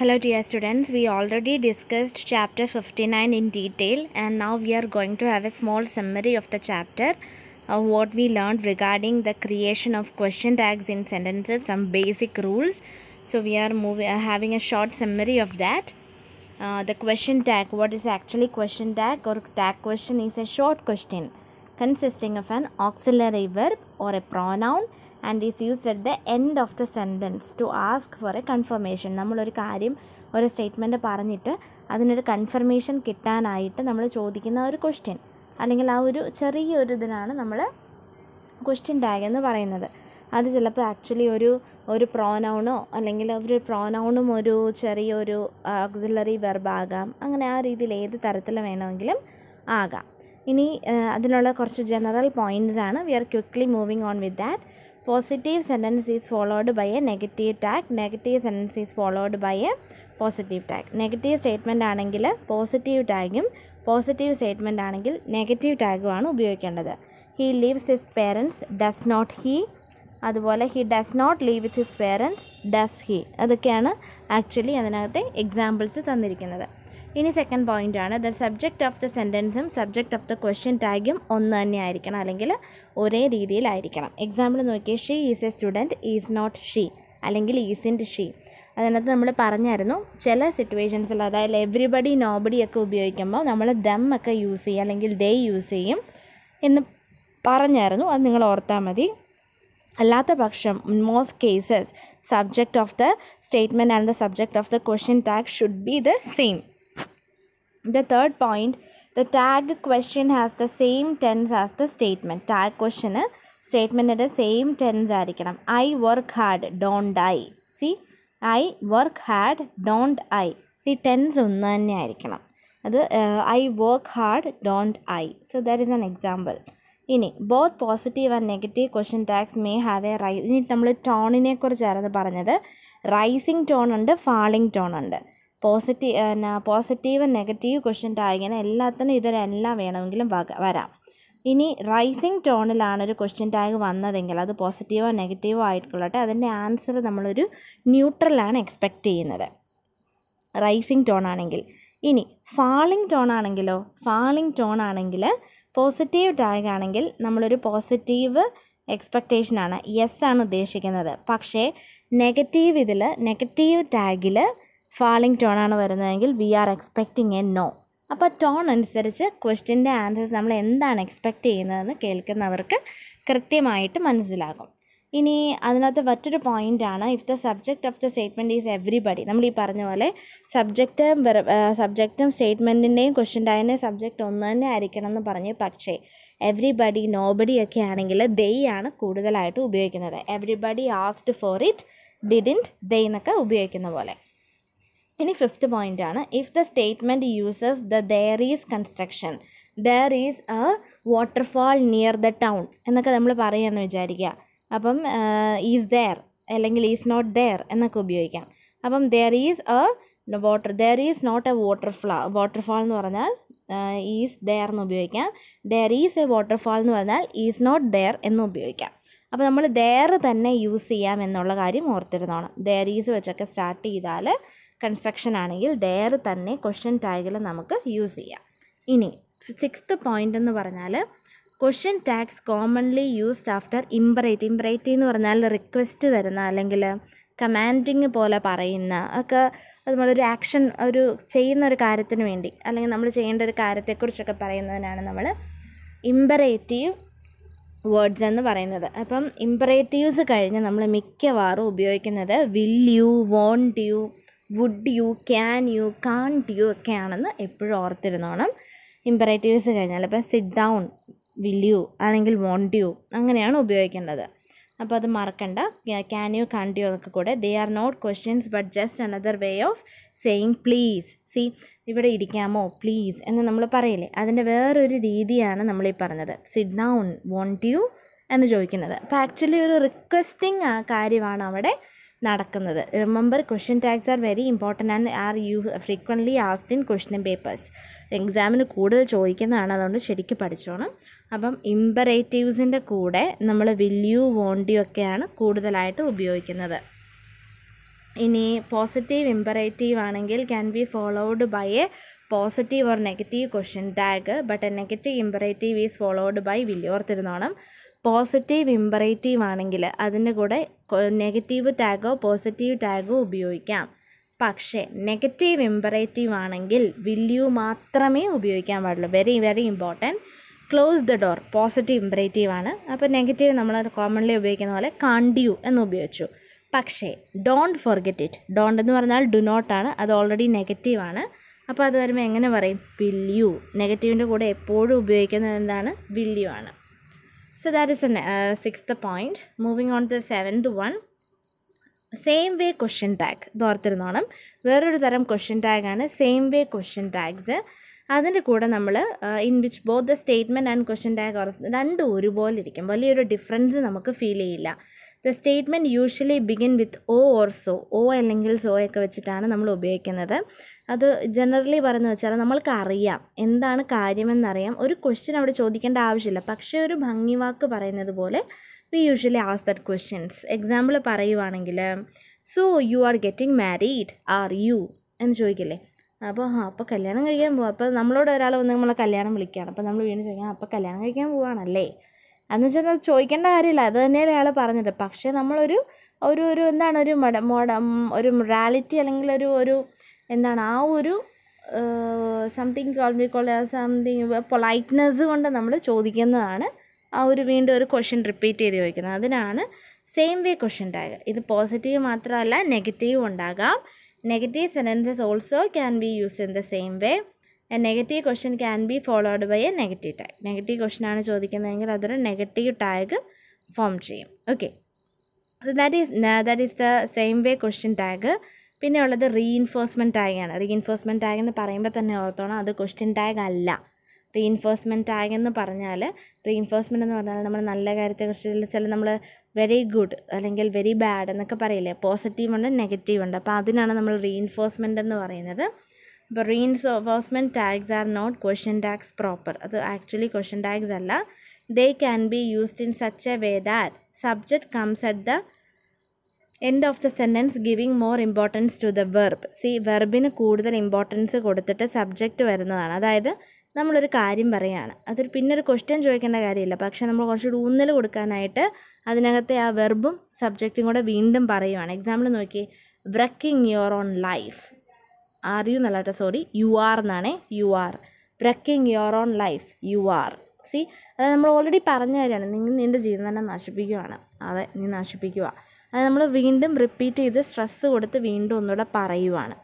Hello dear students, we already discussed chapter 59 in detail and now we are going to have a small summary of the chapter of uh, what we learned regarding the creation of question tags in sentences, some basic rules. So we are moving, uh, having a short summary of that. Uh, the question tag, what is actually question tag or tag question is a short question consisting of an auxiliary verb or a pronoun and is used at the end of the sentence to ask for a confirmation നമ്മളൊരു കാര്യം ഒരു statement പറഞ്ഞിട്ട് അതിനൊരു confirmation കിട്ടാനായിട്ട് നമ്മൾ ചോദിക്കുന്ന ഒരു question അല്ലെങ്കിൽ ആ ഒരു ചെറിയൊരു ഇതിനാണ് നമ്മൾ ക്വസ്റ്റ്യൻ ടാഗ് എന്ന് പറയുന്നത് അത് ചിലപ്പോൾ ആക്ച്വലി ഒരു ഒരു പ്രോനൗണോ അല്ലെങ്കിൽ ഒരു പ്രോനൗണും ഒരു ചെറിയൊരു ഓക്സിലറി വെർബാകാം അങ്ങനെ ആ രീതിയിൽ ഏത് തരത്തിൽ വേണമെങ്കിലും ആകാം ഇനി അതിനുള്ള കുറച്ച് ജനറൽ പോയിൻറ്റ്സ് ആണ് we are quickly moving on with that positive sentence is followed by a negative tag negative sentence is followed by a positive tag negative statement ആണെങ്കിൽ പോസിറ്റീവ് ടാഗും പോസിറ്റീവ് സ്റ്റേറ്റ്മെൻ്റ് ആണെങ്കിൽ നെഗറ്റീവ് ടാഗുമാണ് ഉപയോഗിക്കേണ്ടത് he leaves his parents does not he അതുപോലെ he does not live with his parents does he അതൊക്കെയാണ് actually അതിനകത്തെ examples തന്നിരിക്കുന്നത് ഇനി സെക്കൻഡ് പോയിൻ്റ് ആണ് ദ സബ്ജക്റ്റ് ഓഫ് ദ സെൻറ്റൻസും സബ്ജക്റ്റ് ഓഫ് ദ ക്വസ്റ്റ്യൻ ടാഗും ഒന്ന് തന്നെ ആയിരിക്കണം അല്ലെങ്കിൽ ഒരേ രീതിയിലായിരിക്കണം എക്സാമ്പിൾ നോക്കിയാൽ she is a student is not she അല്ലെങ്കിൽ ഈസ് ഇൻ ഷീ അതിനകത്ത് നമ്മൾ പറഞ്ഞായിരുന്നു ചില സിറ്റുവേഷൻസിൽ അതായത് എവ്രിബഡി നോബഡി ഒക്കെ ഉപയോഗിക്കുമ്പോൾ നമ്മൾ ദം ഒക്കെ യൂസ് ചെയ്യും അല്ലെങ്കിൽ ദേ യൂസ് ചെയ്യും എന്ന് പറഞ്ഞായിരുന്നു അത് നിങ്ങൾ ഓർത്താൽ മതി അല്ലാത്ത പക്ഷം most cases subject of the statement and the subject of the question tag should be the same The third point, the tag question has the same tense as the statement. Tag question സ്റ്റേറ്റ്മെൻറ്റിൻ്റെ same tense ആയിരിക്കണം I work hard don't I see I work hard don't I സി tense ഒന്ന് തന്നെ ആയിരിക്കണം അത് I work hard don't I so that is an example ഇനി both positive and negative question tags may have a rise ഇനി നമ്മൾ ടോണിനെ കുറിച്ചായിരുന്നു പറഞ്ഞത് റൈസിങ് ടോൺ ഉണ്ട് ഫാളിങ് ടോൺ ഉണ്ട് പോസിറ്റീവ് എന്നാ പോസിറ്റീവ് നെഗറ്റീവ് ക്വസ്റ്റ്യൻ ഇങ്ങനെ എല്ലാത്തിനും ഇതിലെല്ലാം വേണമെങ്കിലും വരാം ഇനി റൈസിങ് ടോണിലാണ് ഒരു ക്വസ്റ്റ്യൻ ടാഗ് വന്നതെങ്കിൽ അത് പോസിറ്റീവോ നെഗറ്റീവോ ആയിക്കൊള്ളട്ടെ അതിൻ്റെ ആൻസർ നമ്മളൊരു ന്യൂട്രലാണ് എക്സ്പെക്റ്റ് ചെയ്യുന്നത് റൈസിങ് ടോൺ ആണെങ്കിൽ ഇനി ഫാളിംഗ് ടോൺ ആണെങ്കിലോ ഫാളിംഗ് ടോൺ ആണെങ്കിൽ പോസിറ്റീവ് ടാഗ് ആണെങ്കിൽ നമ്മളൊരു പോസിറ്റീവ് എക്സ്പെക്റ്റേഷനാണ് യെസ് ആണ് ഉദ്ദേശിക്കുന്നത് പക്ഷേ നെഗറ്റീവ് ഇതിൽ നെഗറ്റീവ് ടാഗിൽ ഫാളിംഗ് ആണ് വരുന്നതെങ്കിൽ we are expecting a no അപ്പോൾ ടോൺ അനുസരിച്ച് ക്വസ്റ്റ്യൻ്റെ ആൻസേഴ്സ് നമ്മൾ എന്താണ് എക്സ്പെക്റ്റ് ചെയ്യുന്നതെന്ന് കേൾക്കുന്നവർക്ക് കൃത്യമായിട്ട് മനസ്സിലാകും ഇനി അതിനകത്ത് മറ്റൊരു പോയിൻ്റാണ് if the subject of the statement is everybody നമ്മൾ ഈ പറഞ്ഞ പോലെ സബ്ജക്റ്റ് സബ്ജക്റ്റും സ്റ്റേറ്റ്മെൻറ്റിൻ്റെയും ക്വസ്റ്റ്യൻ്റായതിൻ്റെ സബ്ജക്റ്റ് ഒന്ന് തന്നെ ആയിരിക്കണം എന്ന് പറഞ്ഞു പക്ഷേ എവറിബഡി നോബഡി ഒക്കെ ആണെങ്കിൽ ദെയ് ആണ് കൂടുതലായിട്ട് ഉപയോഗിക്കുന്നത് everybody asked for it didn't they എന്നൊക്കെ ഉപയോഗിക്കുന്ന പോലെ ഇനി ഫിഫ്ത്ത് പോയിൻ്റ് ആണ് if the statement uses the there is construction there is a waterfall near the town എന്നൊക്കെ നമ്മൾ പറയുകയെന്ന് വിചാരിക്കുക അപ്പം ഈസ് ദർ അല്ലെങ്കിൽ ഈസ് നോട്ട് ദർ എന്നൊക്കെ ഉപയോഗിക്കാം അപ്പം there is a water there is not a waterfall waterfall എന്ന് പറഞ്ഞാൽ ഈസ് ദർ എന്ന് ഉപയോഗിക്കാം ദർ ഈസ് എ വാട്ടർഫാൾ എന്ന് പറഞ്ഞാൽ ഈസ് നോട്ട് ദർ എന്ന് ഉപയോഗിക്കാം അപ്പോൾ നമ്മൾ ദർ തന്നെ യൂസ് ചെയ്യാം എന്നുള്ള കാര്യം ഓർത്തിരുന്നോണം ദർ ഈസ് വെച്ചൊക്കെ സ്റ്റാർട്ട് ചെയ്താൽ കൺസ്ട്രക്ഷൻ ആണെങ്കിൽ ഡെയർ തന്നെ ക്വസ്റ്റ്യൻ ടാഗിൽ നമുക്ക് യൂസ് ചെയ്യാം ഇനി സിക്സ്ത് പോയിൻ്റ് എന്ന് പറഞ്ഞാൽ question tags commonly used after imperative imperative എന്ന് പറഞ്ഞാൽ റിക്വസ്റ്റ് തരുന്ന അല്ലെങ്കിൽ കമാൻഡിങ് പോലെ പറയുന്ന ഒക്കെ നമ്മളൊരു ആക്ഷൻ ഒരു ചെയ്യുന്ന ഒരു കാര്യത്തിന് വേണ്ടി അല്ലെങ്കിൽ നമ്മൾ ചെയ്യേണ്ട ഒരു കാര്യത്തെക്കുറിച്ചൊക്കെ പറയുന്നതിനാണ് നമ്മൾ ഇമ്പറേറ്റീവ് വേർഡ്സ് എന്ന് പറയുന്നത് അപ്പം ഇമ്പറേറ്റീവ്സ് കഴിഞ്ഞ് നമ്മൾ മിക്കവാറും ഉപയോഗിക്കുന്നത് will you won't you would you can you can't you ഒക്കെ ആണെന്ന് എപ്പോഴും ഓർത്തിരുന്നോണം ഇമ്പറേറ്റീവ്സ് കഴിഞ്ഞാൽ ഇപ്പം സിറ്റ് ഡൗൺ വിൽ യു അല്ലെങ്കിൽ വോണ്ട് യു അങ്ങനെയാണ് ഉപയോഗിക്കേണ്ടത് അപ്പോൾ അത് മറക്കണ്ട ക്യാൻ യു കാൺ യു ഒക്കെ കൂടെ they are not questions but just another way of saying please see ഇവിടെ ഇരിക്കാമോ പ്ലീസ് എന്ന് നമ്മൾ പറയില്ലേ അതിൻ്റെ വേറൊരു രീതിയാണ് നമ്മൾ ഈ പറഞ്ഞത് സിറ്റ് ഡൗൺ വോണ്ട് യു എന്ന് ചോദിക്കുന്നത് അപ്പോൾ ആക്ച്വലി ഒരു റിക്വസ്റ്റിംഗ് കാര്യമാണ് അവിടെ നടക്കുന്നത് remember question tags are very important and are you frequently asked in question papers എക്സാമിന് കൂടുതൽ ചോദിക്കുന്നതാണ് അതുകൊണ്ട് ശരിക്കും പഠിച്ചോണം അപ്പം ഇമ്പറേറ്റീവ്സിൻ്റെ കൂടെ നമ്മൾ വില്യു വോണ്ടിയു ഒക്കെയാണ് കൂടുതലായിട്ട് ഉപയോഗിക്കുന്നത് ഇനി പോസിറ്റീവ് ഇമ്പറേറ്റീവ് ആണെങ്കിൽ can be followed by a positive or negative question tag but a negative imperative is followed by ഓർത്തിരുന്നോണം പോസിറ്റീവ് ഇമ്പറേറ്റീവ് ആണെങ്കിൽ അതിൻ്റെ കൂടെ നെഗറ്റീവ് ടാഗോ പോസിറ്റീവ് ടാഗോ ഉപയോഗിക്കാം പക്ഷേ നെഗറ്റീവ് ഇമ്പറേറ്റീവ് ആണെങ്കിൽ വില്യു മാത്രമേ ഉപയോഗിക്കാൻ പാടുള്ളൂ very very important close the door positive imperative ആണ് അപ്പോൾ നെഗറ്റീവ് നമ്മൾ കോമൺലി ഉപയോഗിക്കുന്ന പോലെ കാണ്ടിയു എന്ന് ഉപയോഗിച്ചു പക്ഷേ ഡോണ്ട് ഫോർഗെറ്റ് ഇറ്റ് ഡോണ്ട് എന്ന് പറഞ്ഞാൽ ഡു നോട്ടാണ് അത് ഓൾറെഡി നെഗറ്റീവ് ആണ് അപ്പോൾ അത് വരുമ്പോൾ എങ്ങനെ പറയും വില്യു നെഗറ്റീവിൻ്റെ കൂടെ എപ്പോഴും ഉപയോഗിക്കുന്നത് എന്താണ് വില്യു ആണ് So that is the uh, sixth point. Moving on to the seventh one. Same way question tag ഇതോർത്തിരുന്നോണം വേറൊരു തരം ക്വസ്റ്റ്യൻ ടാഗാണ് സെയിം വേ ക്വസ്റ്റ്യൻ ടാഗ്സ് അതിൻ്റെ കൂടെ നമ്മൾ in which both the statement and question tag ഓർത്ത് രണ്ടും ഒരുപോലെ ഇരിക്കും വലിയൊരു ഡിഫറൻസ് നമുക്ക് ഫീൽ ചെയ്യില്ല the statement usually begin with oh or so oh അല്ലെങ്കിൽ സോ ഒക്കെ വെച്ചിട്ടാണ് നമ്മൾ ഉപയോഗിക്കുന്നത് അത് ജനറലി പറയുന്നത് വെച്ചാൽ നമ്മൾക്ക് അറിയാം എന്താണ് കാര്യമെന്നറിയാം ഒരു ക്വസ്റ്റ്യൻ അവിടെ ചോദിക്കേണ്ട ആവശ്യമില്ല പക്ഷേ ഒരു ഭംഗി വാക്ക് പറയുന്നത് പോലെ we usually ask that questions example പറയുവാണെങ്കിൽ so you are getting married are you എന്ന് ചോദിക്കില്ലേ അപ്പോൾ ആ അപ്പോൾ കല്യാണം കഴിക്കാൻ പോവാം അപ്പോൾ നമ്മളോട് ഒരാൾ വന്ന് നമ്മളെ കല്യാണം വിളിക്കുകയാണ് അപ്പോൾ നമ്മൾ വീണ്ടും ചോദിക്കാം അപ്പോൾ കല്യാണം കഴിക്കാൻ പോവാണല്ലേ അതെന്ന് വെച്ചാൽ ചോദിക്കേണ്ട കാര്യമില്ല അത് തന്നെയല്ലേ അയാൾ പറഞ്ഞത് പക്ഷേ നമ്മളൊരു ഒരു ഒരു എന്താണ് ഒരു മൊഡ മോഡ ഒരു മൊറാലിറ്റി അല്ലെങ്കിൽ ഒരു ഒരു എന്താണ് ആ ഒരു സംതിങ് കോൾ ബി കോൾ സംതിങ് പൊളൈറ്റ്നെസ് കൊണ്ട് നമ്മൾ ചോദിക്കുന്നതാണ് ആ ഒരു വീണ്ടും ഒരു ക്വസ്റ്റ്യൻ റിപ്പീറ്റ് ചെയ്ത് ചോദിക്കുന്നത് അതിനാണ് സെയിം വേ ക്വസ്റ്റ്യൻ ടാഗ് ഇത് പോസിറ്റീവ് മാത്രമല്ല നെഗറ്റീവ് ഉണ്ടാകാം negative sentences also can be used in the same way a negative question can be followed by a negative tag negative ആണ് ചോദിക്കുന്നതെങ്കിൽ അതൊരു നെഗറ്റീവ് ടാഗ് ഫോം ചെയ്യും okay that is that is the same way question tag പിന്നെ ഉള്ളത് reinforcement ടാഗാണ് reinforcement tag എന്ന് പറയുമ്പോൾ തന്നെ ഓർത്തോണം അത് ക്വസ്റ്റ്യൻ ടാഗ് അല്ല റീഇൻഫോഴ്സ്മെൻറ്റ് ടാഗ് എന്ന് പറഞ്ഞാൽ റീഇൻഫോഴ്സ്മെൻറ്റ് എന്ന് പറഞ്ഞാൽ നമ്മൾ നല്ല കാര്യത്തെക്കുറിച്ച് ചില നമ്മൾ വെരി ഗുഡ് അല്ലെങ്കിൽ വെരി ബാഡ് എന്നൊക്കെ പറയില്ലേ പോസിറ്റീവ് ഉണ്ട് നെഗറ്റീവ് ഉണ്ട് അപ്പോൾ അതിനാണ് നമ്മൾ റീഇൻഫോഴ്സ്മെൻറ്റ് എന്ന് പറയുന്നത് ഇപ്പോൾ reinforcement tags are not question tags proper അത് ആക്ച്വലി ക്വസ്റ്റ്യൻ ടാഗ്സ് അല്ല they can be used in such a way that subject comes at the end of the sentence giving more importance to the verb see വെർബിന് കൂടുതൽ importance കൊടുത്തിട്ട് subject വരുന്നതാണ് അതായത് നമ്മളൊരു കാര്യം പറയുകയാണ് അതൊരു പിന്നെ ഒരു ക്വസ്റ്റ്യൻ ചോദിക്കേണ്ട കാര്യമില്ല പക്ഷേ നമ്മൾ കുറച്ചുകൂടി ഊന്നൽ കൊടുക്കാനായിട്ട് അതിനകത്തെ ആ വെർബും സബ്ജക്റ്റും കൂടെ വീണ്ടും പറയുവാണ് എക്സാമ്പിൾ നോക്കി breaking your own life are you എന്നല്ല കേട്ടോ സോറി യു ആർ എന്നാണേ you are breaking your own life you are see അതായത് നമ്മൾ ഓൾറെഡി പറഞ്ഞ കാര്യമാണ് നിങ്ങൾ നിൻ്റെ ജീവിതം തന്നെ നശിപ്പിക്കുകയാണ് അതെ നീ നശിപ്പിക്കുക അതായത് നമ്മൾ വീണ്ടും റിപ്പീറ്റ് ചെയ്ത് സ്ട്രെസ്സ് കൊടുത്ത് വീണ്ടും ഒന്നുകൂടെ പറയുവാണ്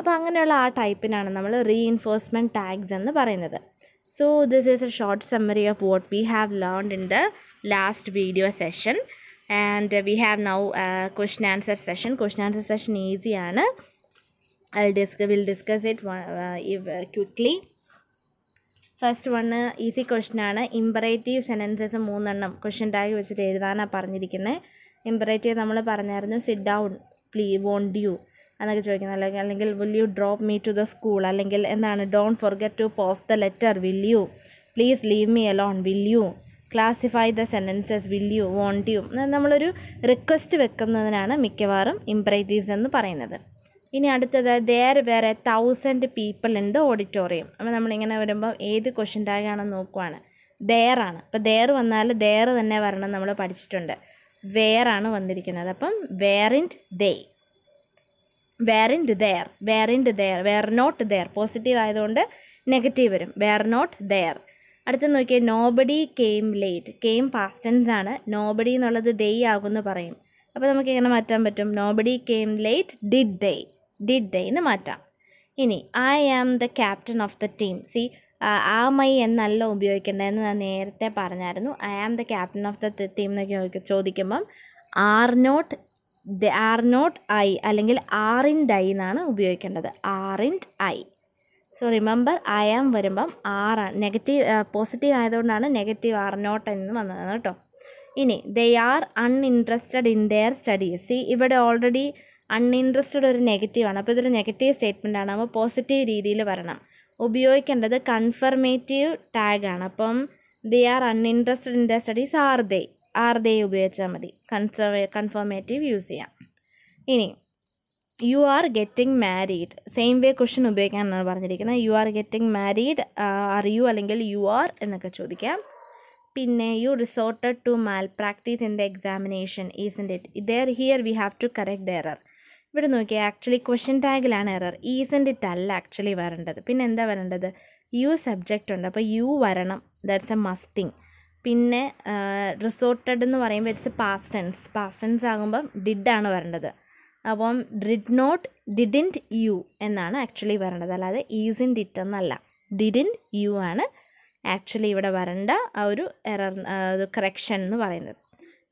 അപ്പോൾ അങ്ങനെയുള്ള ആ ടൈപ്പിനാണ് നമ്മൾ റീഇൻഫോഴ്സ്മെൻറ്റ് ടാഗ്സ് എന്ന് പറയുന്നത് so this is a short summary of what we have learn in the last video session and we have now question answer session question answer session ഈസിയാണ് I'll discuss, we'll discuss it uh, uh quickly. First one easy ക്വസ്റ്റനാണ് imperative sentences മൂന്നെണ്ണം ക്വസ്റ്റ്യൻ ടാഗ് വെച്ചിട്ട് എഴുതാനാണ് പറഞ്ഞിരിക്കുന്നത് imperative നമ്മൾ പറഞ്ഞായിരുന്നു sit down please won't you എന്നൊക്കെ ചോദിക്കുന്നത് അല്ലെങ്കിൽ അല്ലെങ്കിൽ will you drop me to the school അല്ലെങ്കിൽ എന്താണ് don't forget to post the letter will you please leave me alone will you classify the sentences will you won't you നമ്മളൊരു request വെക്കുന്നതിനാണ് മിക്കവാറും imperatives എന്ന് പറയുന്നത് ഇനി അടുത്തത് വേറെ വേറെ thousand people in the auditorium അപ്പോൾ നമ്മളിങ്ങനെ വരുമ്പോൾ ഏത് ക്വസ്റ്റ്യൻ ടാഗാണെന്ന് നോക്കുവാണ് ദേറാണ് അപ്പോൾ ദേർ വന്നാൽ ദേർ തന്നെ വരണം നമ്മൾ പഠിച്ചിട്ടുണ്ട് വേറാണ് വന്നിരിക്കുന്നത് അപ്പം weren't they weren't there weren't there were not there positive ആയതുകൊണ്ട് നെഗറ്റീവ് വരും വേർ നോട്ട് ദെയർ അടുത്ത് നോക്കിയാൽ nobody came late came past tense ആണ് നോബഡി എന്നുള്ളത് ദേ ആകുമെന്ന് പറയും അപ്പോൾ നമുക്ക് എങ്ങനെ മാറ്റാൻ പറ്റും nobody came late did they did they എന്ന് മാറ്റാം ഇനി I am the captain of the team see am I എന്നല്ല ഉപയോഗിക്കേണ്ടതെന്ന് ഞാൻ നേരത്തെ പറഞ്ഞായിരുന്നു I am the captain of the team എന്നൊക്കെ ചോദിക്കുമ്പം are not the are not I അല്ലെങ്കിൽ ആർ ഇൻ ഡൈ എന്നാണ് ഉപയോഗിക്കേണ്ടത് aren't I so remember I am വരുമ്പം ആർ നെഗറ്റീവ് പോസിറ്റീവ് ആയതുകൊണ്ടാണ് നെഗറ്റീവ് ആർ നോട്ട് എന്ന് വന്നത് കേട്ടോ ഇനി they are uninterested in their studies see ഇവിടെ ഓൾറെഡി അൺഇൻട്രസ്റ്റഡ് ഒരു നെഗറ്റീവാണ് അപ്പോൾ ഇതൊരു നെഗറ്റീവ് സ്റ്റേറ്റ്മെൻറ്റാണ് അപ്പോൾ പോസിറ്റീവ് രീതിയിൽ വരണം ഉപയോഗിക്കേണ്ടത് കൺഫർമേറ്റീവ് ടാഗാണ് അപ്പം they are uninterested in the studies are they are they ഉപയോഗിച്ചാൽ മതി കൺസർവേ കൺഫർമേറ്റീവ് യൂസ് ചെയ്യാം ഇനി you are getting married same way question ഉപയോഗിക്കാനാണ് പറഞ്ഞിരിക്കുന്നത് you are getting married are you അല്ലെങ്കിൽ യു ആർ എന്നൊക്കെ ചോദിക്കാം പിന്നെ you resorted to malpractice in the examination isn't it there here we have to correct the error ഇവിടെ നോക്കിയാൽ actually question ടാഗിലാണ് error isn't it അല്ല actually വരേണ്ടത് പിന്നെ എന്താ വരേണ്ടത് യു സബ്ജക്റ്റ് ഉണ്ട് അപ്പോൾ യു വരണം ദാറ്റ്സ് എ മസ്റ്റിങ് പിന്നെ റിസോർട്ടഡ് എന്ന് പറയുമ്പോൾ it's past tense past tense ആകുമ്പം ഡിഡാണ് വരേണ്ടത് അപ്പം ഡിഡ് നോട്ട് ഡിഡിൻറ്റ് യു എന്നാണ് ആക്ച്വലി വരേണ്ടത് അല്ലാതെ ഈസിൻ ഡിറ്റ് എന്നല്ല ഡിഡിൻറ്റ് യു ആണ് ആക്ച്വലി ഇവിടെ വരേണ്ട ആ ഒരു എറർ കറക്ഷൻ എന്ന് പറയുന്നത്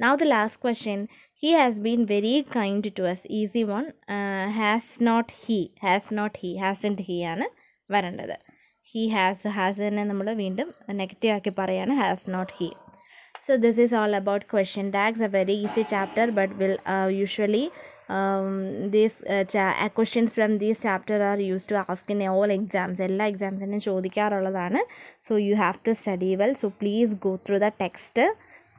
now the last question he has been very kind to us easy one has not he has not he hasn't he ആണ് വരേണ്ടത് ഹി ഹാസ് ഹാസ് തന്നെ നമ്മൾ വീണ്ടും നെഗറ്റീവ് ആക്കി പറയാണ് has not he so this is all about question tags a very easy chapter but will usually these questions from these chapter are use to ask in all exams എല്ലാ എക്സാംസിനും ചോദിക്കാറുള്ളതാണ് so you have to study well so please go through the text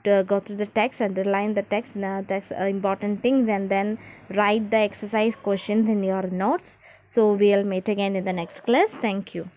to go to the text underline the text now text uh, important things and then write the exercise questions in your notes so we'll meet again in the next class thank you